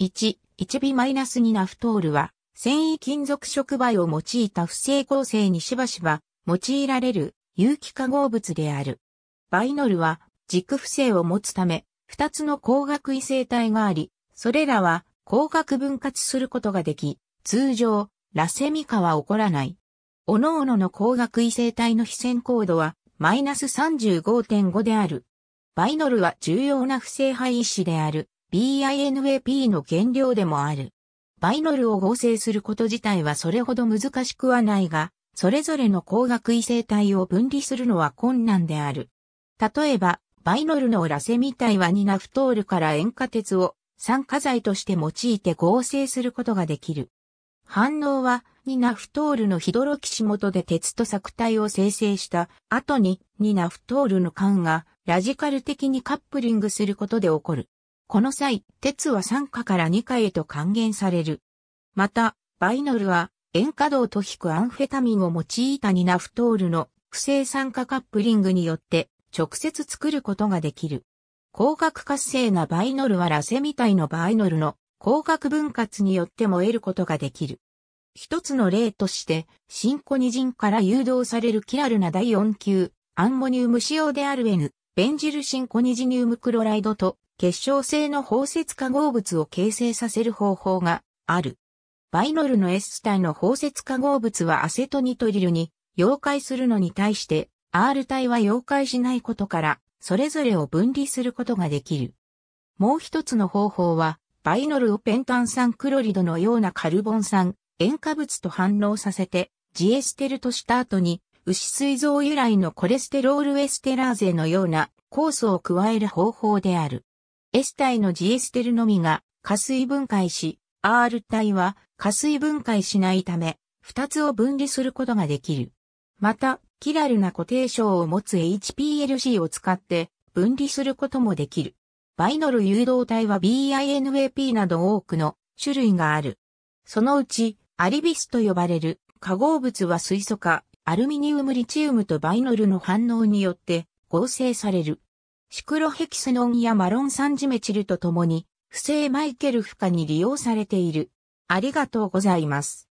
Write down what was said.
1、1B-2 ナフトールは、繊維金属触媒を用いた不正構成にしばしば用いられる有機化合物である。バイノルは軸不正を持つため、二つの光学異性体があり、それらは光学分割することができ、通常、ラセミ化は起こらない。各々の光学異性体の非線高度は、マイナス35.5である。バイノルは重要な不正配位子である。BINAP の原料でもある。バイノルを合成すること自体はそれほど難しくはないが、それぞれの光学異性体を分離するのは困難である。例えば、バイノルのラセミ体はニナフトールから塩化鉄を酸化剤として用いて合成することができる。反応は、ニナフトールのヒドロキシ元で鉄と作体を生成した後に、ニナフトールの管がラジカル的にカップリングすることで起こる。この際、鉄は酸化から2価へと還元される。また、バイノルは塩化銅と引くアンフェタミンを用いたニナフトールの不正酸化カップリングによって直接作ることができる。光学活性なバイノルはラセたいのバイノルの光学分割によっても得ることができる。一つの例として、シンコニジンから誘導されるキラルな第4級、アンモニウム使用である N、ベンジルシンコニジニウムクロライドと結晶性の包摂化合物を形成させる方法がある。バイノルの S 体の包摂化合物はアセトニトリルに溶解するのに対して R 体は溶解しないことからそれぞれを分離することができる。もう一つの方法はバイノルをペンタン酸クロリドのようなカルボン酸塩化物と反応させてジエステルとした後に牛水臓由来のコレステロールエステラーゼのような酵素を加える方法である。S 体のジエステルのみが加水分解し、R 体は加水分解しないため、二つを分離することができる。また、キラルな固定症を持つ HPLC を使って分離することもできる。バイノル誘導体は BINAP など多くの種類がある。そのうち、アリビスと呼ばれる化合物は水素化、アルミニウムリチウムとバイノルの反応によって合成される。シクロヘキセノンやマロン酸ジメチルとともに、不正マイケル負荷に利用されている。ありがとうございます。